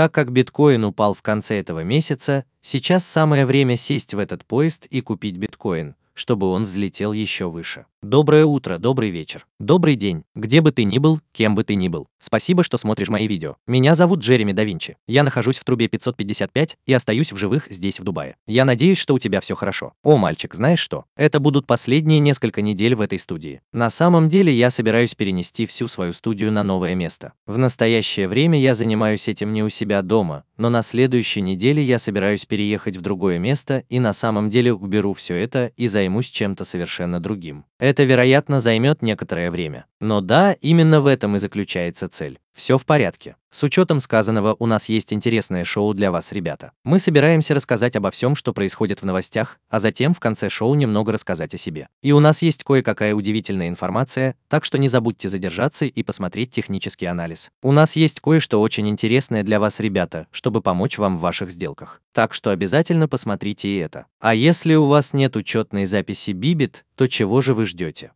Так как биткоин упал в конце этого месяца, сейчас самое время сесть в этот поезд и купить биткоин, чтобы он взлетел еще выше. Доброе утро, добрый вечер, добрый день, где бы ты ни был, кем бы ты ни был. Спасибо, что смотришь мои видео. Меня зовут Джереми да Винчи. Я нахожусь в трубе 555 и остаюсь в живых здесь, в Дубае. Я надеюсь, что у тебя все хорошо. О, мальчик, знаешь что? Это будут последние несколько недель в этой студии. На самом деле я собираюсь перенести всю свою студию на новое место. В настоящее время я занимаюсь этим не у себя дома, но на следующей неделе я собираюсь переехать в другое место и на самом деле уберу все это и займусь чем-то совершенно другим. Это, вероятно, займет некоторое время. Но да, именно в этом и заключается цель. Все в порядке. С учетом сказанного, у нас есть интересное шоу для вас, ребята. Мы собираемся рассказать обо всем, что происходит в новостях, а затем в конце шоу немного рассказать о себе. И у нас есть кое-какая удивительная информация, так что не забудьте задержаться и посмотреть технический анализ. У нас есть кое-что очень интересное для вас, ребята, чтобы помочь вам в ваших сделках. Так что обязательно посмотрите и это. А если у вас нет учетной записи Bibit, то чего же вы ждете?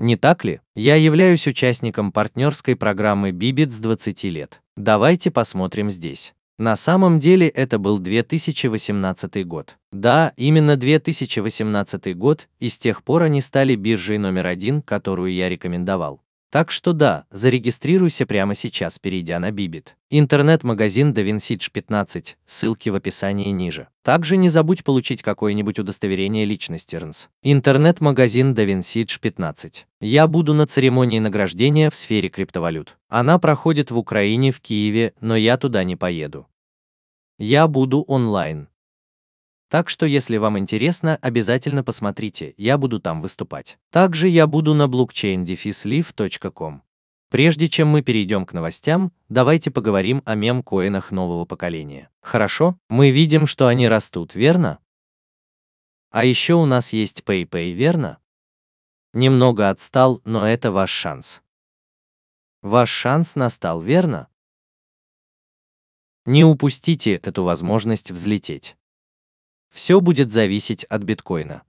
Не так ли? Я являюсь участником партнерской программы Bibit с 20 лет. Давайте посмотрим здесь. На самом деле это был 2018 год. Да, именно 2018 год, и с тех пор они стали биржей номер один, которую я рекомендовал. Так что да, зарегистрируйся прямо сейчас, перейдя на Bibit. Интернет-магазин DaVinci 15, ссылки в описании ниже. Также не забудь получить какое-нибудь удостоверение личности РНС. Интернет-магазин DaVinci 15. Я буду на церемонии награждения в сфере криптовалют. Она проходит в Украине, в Киеве, но я туда не поеду. Я буду онлайн. Так что если вам интересно, обязательно посмотрите, я буду там выступать. Также я буду на blockchain-live.com. Прежде чем мы перейдем к новостям, давайте поговорим о мем-коинах нового поколения. Хорошо, мы видим, что они растут, верно? А еще у нас есть PayPay, верно? Немного отстал, но это ваш шанс. Ваш шанс настал, верно? Не упустите эту возможность взлететь. Все будет зависеть от биткоина.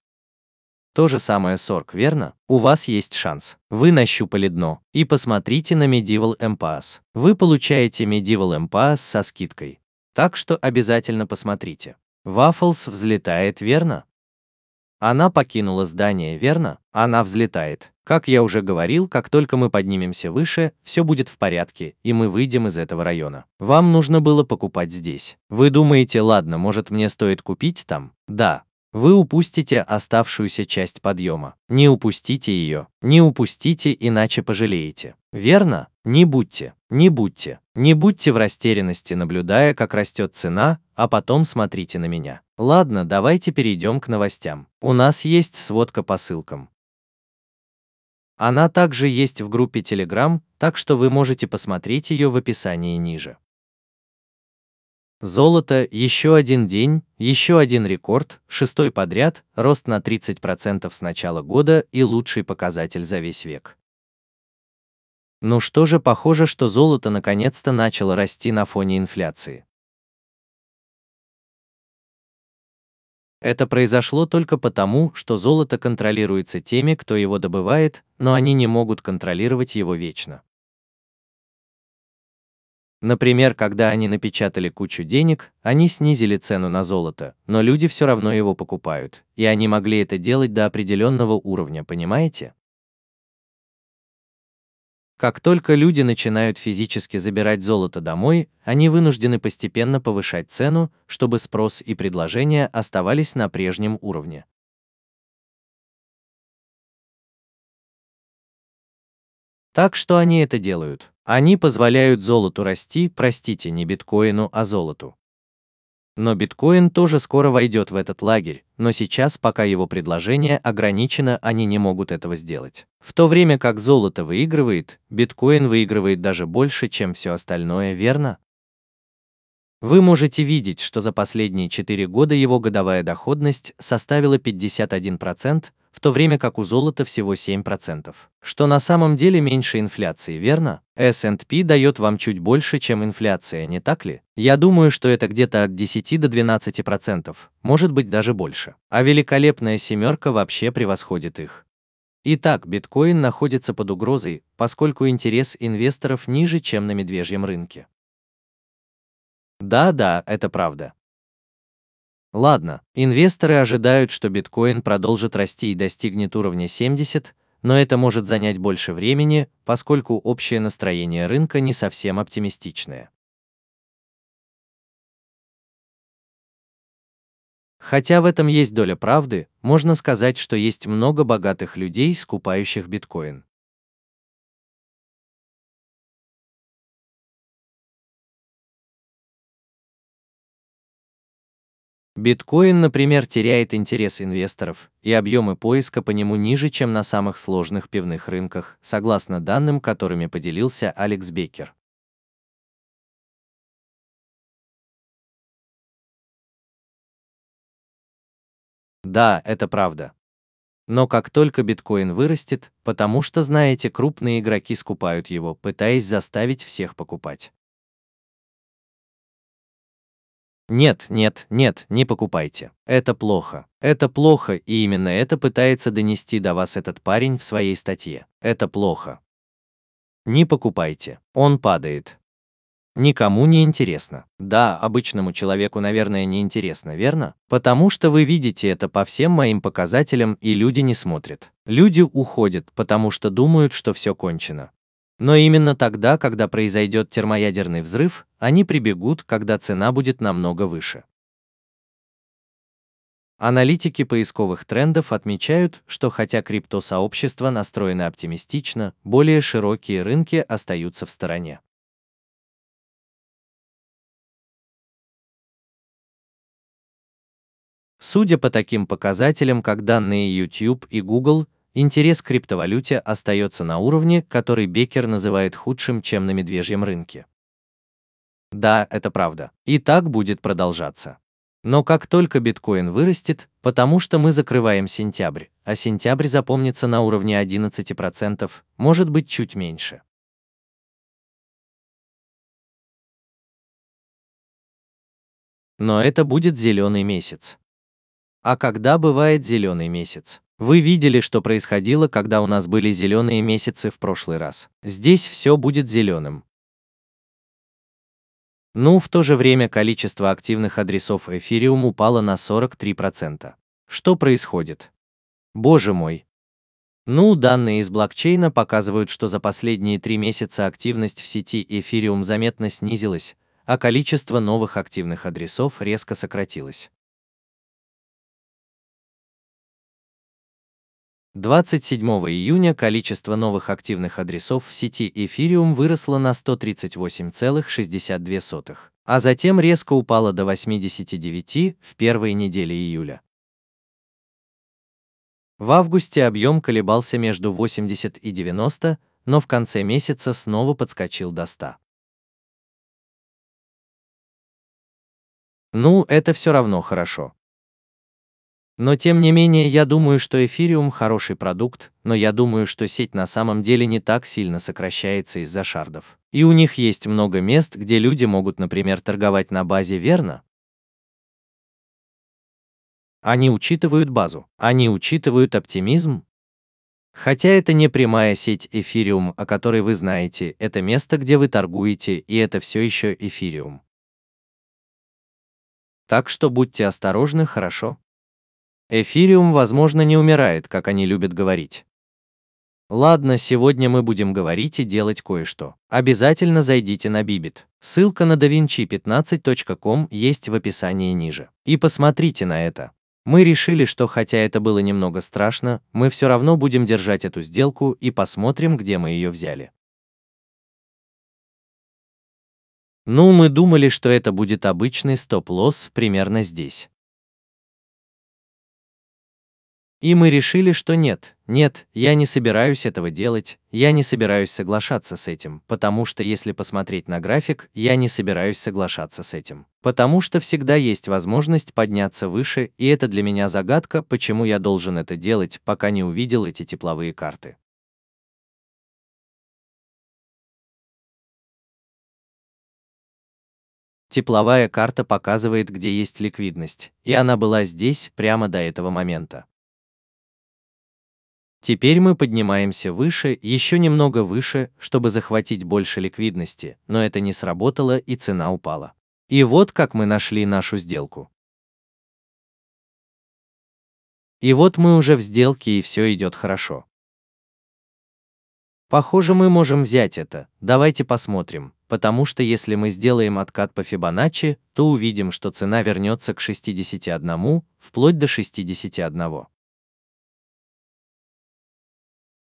То же самое сорк, верно? У вас есть шанс. Вы нащупали дно. И посмотрите на Medieval Empires. Вы получаете Medieval Empires со скидкой. Так что обязательно посмотрите. Waffles взлетает, верно? Она покинула здание, верно? Она взлетает. Как я уже говорил, как только мы поднимемся выше, все будет в порядке, и мы выйдем из этого района. Вам нужно было покупать здесь. Вы думаете, ладно, может мне стоит купить там? Да. Вы упустите оставшуюся часть подъема. Не упустите ее. Не упустите, иначе пожалеете. Верно? Не будьте, не будьте, не будьте в растерянности, наблюдая, как растет цена, а потом смотрите на меня. Ладно, давайте перейдем к новостям. У нас есть сводка по ссылкам. Она также есть в группе Telegram, так что вы можете посмотреть ее в описании ниже. Золото, еще один день, еще один рекорд, шестой подряд, рост на 30% с начала года и лучший показатель за весь век. Ну что же, похоже, что золото наконец-то начало расти на фоне инфляции. Это произошло только потому, что золото контролируется теми, кто его добывает, но они не могут контролировать его вечно. Например, когда они напечатали кучу денег, они снизили цену на золото, но люди все равно его покупают, и они могли это делать до определенного уровня, понимаете? Как только люди начинают физически забирать золото домой, они вынуждены постепенно повышать цену, чтобы спрос и предложение оставались на прежнем уровне. Так что они это делают. Они позволяют золоту расти, простите, не биткоину, а золоту. Но биткоин тоже скоро войдет в этот лагерь, но сейчас пока его предложение ограничено, они не могут этого сделать. В то время как золото выигрывает, биткоин выигрывает даже больше, чем все остальное, верно? Вы можете видеть, что за последние 4 года его годовая доходность составила 51%, в то время как у золота всего 7%, что на самом деле меньше инфляции, верно? S&P дает вам чуть больше, чем инфляция, не так ли? Я думаю, что это где-то от 10 до 12%, может быть даже больше. А великолепная семерка вообще превосходит их. Итак, биткоин находится под угрозой, поскольку интерес инвесторов ниже, чем на медвежьем рынке. Да-да, это правда. Ладно, инвесторы ожидают, что биткоин продолжит расти и достигнет уровня 70, но это может занять больше времени, поскольку общее настроение рынка не совсем оптимистичное. Хотя в этом есть доля правды, можно сказать, что есть много богатых людей, скупающих биткоин. Биткоин, например, теряет интерес инвесторов, и объемы поиска по нему ниже, чем на самых сложных пивных рынках, согласно данным, которыми поделился Алекс Беккер. Да, это правда. Но как только биткоин вырастет, потому что, знаете, крупные игроки скупают его, пытаясь заставить всех покупать. Нет, нет, нет, не покупайте. Это плохо. Это плохо, и именно это пытается донести до вас этот парень в своей статье. Это плохо. Не покупайте. Он падает. Никому не интересно. Да, обычному человеку, наверное, не интересно, верно? Потому что вы видите это по всем моим показателям, и люди не смотрят. Люди уходят, потому что думают, что все кончено. Но именно тогда, когда произойдет термоядерный взрыв, они прибегут, когда цена будет намного выше. Аналитики поисковых трендов отмечают, что хотя криптосообщество настроено оптимистично, более широкие рынки остаются в стороне. Судя по таким показателям, как данные YouTube и Google, интерес к криптовалюте остается на уровне, который Бекер называет худшим, чем на медвежьем рынке. Да, это правда. И так будет продолжаться. Но как только биткоин вырастет, потому что мы закрываем сентябрь, а сентябрь запомнится на уровне 11%, может быть чуть меньше. Но это будет зеленый месяц. А когда бывает зеленый месяц? Вы видели, что происходило, когда у нас были зеленые месяцы в прошлый раз. Здесь все будет зеленым. Ну, в то же время количество активных адресов Ethereum упало на 43%. Что происходит? Боже мой. Ну, данные из блокчейна показывают, что за последние три месяца активность в сети Ethereum заметно снизилась, а количество новых активных адресов резко сократилось. 27 июня количество новых активных адресов в сети Ethereum выросло на 138,62, а затем резко упало до 89 в первой неделе июля. В августе объем колебался между 80 и 90, но в конце месяца снова подскочил до 100. Ну, это все равно хорошо. Но тем не менее я думаю, что эфириум хороший продукт, но я думаю, что сеть на самом деле не так сильно сокращается из-за шардов. И у них есть много мест, где люди могут, например, торговать на базе, верно? Они учитывают базу, они учитывают оптимизм. Хотя это не прямая сеть эфириум, о которой вы знаете, это место, где вы торгуете, и это все еще эфириум. Так что будьте осторожны, хорошо? Эфириум, возможно, не умирает, как они любят говорить. Ладно, сегодня мы будем говорить и делать кое-что. Обязательно зайдите на Бибит. Ссылка на davinci15.com есть в описании ниже. И посмотрите на это. Мы решили, что хотя это было немного страшно, мы все равно будем держать эту сделку и посмотрим, где мы ее взяли. Ну, мы думали, что это будет обычный стоп-лосс примерно здесь. И мы решили, что нет, нет, я не собираюсь этого делать, я не собираюсь соглашаться с этим, потому что если посмотреть на график, я не собираюсь соглашаться с этим. Потому что всегда есть возможность подняться выше, и это для меня загадка, почему я должен это делать, пока не увидел эти тепловые карты. Тепловая карта показывает, где есть ликвидность, и она была здесь, прямо до этого момента. Теперь мы поднимаемся выше, еще немного выше, чтобы захватить больше ликвидности, но это не сработало и цена упала. И вот как мы нашли нашу сделку. И вот мы уже в сделке и все идет хорошо. Похоже, мы можем взять это, давайте посмотрим, потому что если мы сделаем откат по Фибоначчи, то увидим, что цена вернется к 61, вплоть до 61.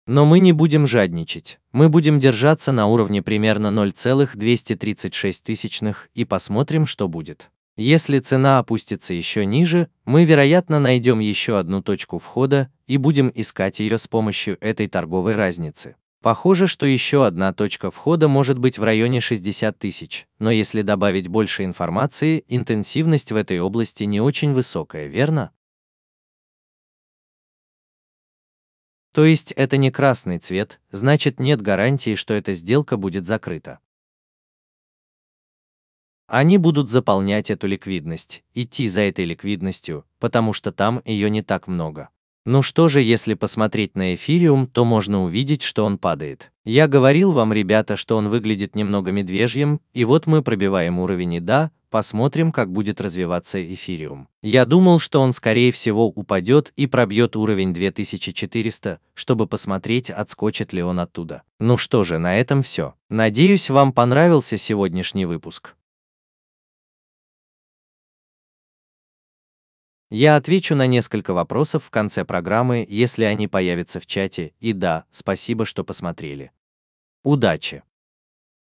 Но мы не будем жадничать, мы будем держаться на уровне примерно 0,236 тысячных и посмотрим, что будет. Если цена опустится еще ниже, мы, вероятно, найдем еще одну точку входа и будем искать ее с помощью этой торговой разницы. Похоже, что еще одна точка входа может быть в районе 60 тысяч, но если добавить больше информации, интенсивность в этой области не очень высокая, верно? То есть это не красный цвет, значит нет гарантии, что эта сделка будет закрыта. Они будут заполнять эту ликвидность, идти за этой ликвидностью, потому что там ее не так много. Ну что же, если посмотреть на эфириум, то можно увидеть, что он падает. Я говорил вам, ребята, что он выглядит немного медвежьим, и вот мы пробиваем уровень и да, посмотрим, как будет развиваться эфириум. Я думал, что он скорее всего упадет и пробьет уровень 2400, чтобы посмотреть, отскочит ли он оттуда. Ну что же, на этом все. Надеюсь, вам понравился сегодняшний выпуск. Я отвечу на несколько вопросов в конце программы, если они появятся в чате, и да, спасибо, что посмотрели. Удачи!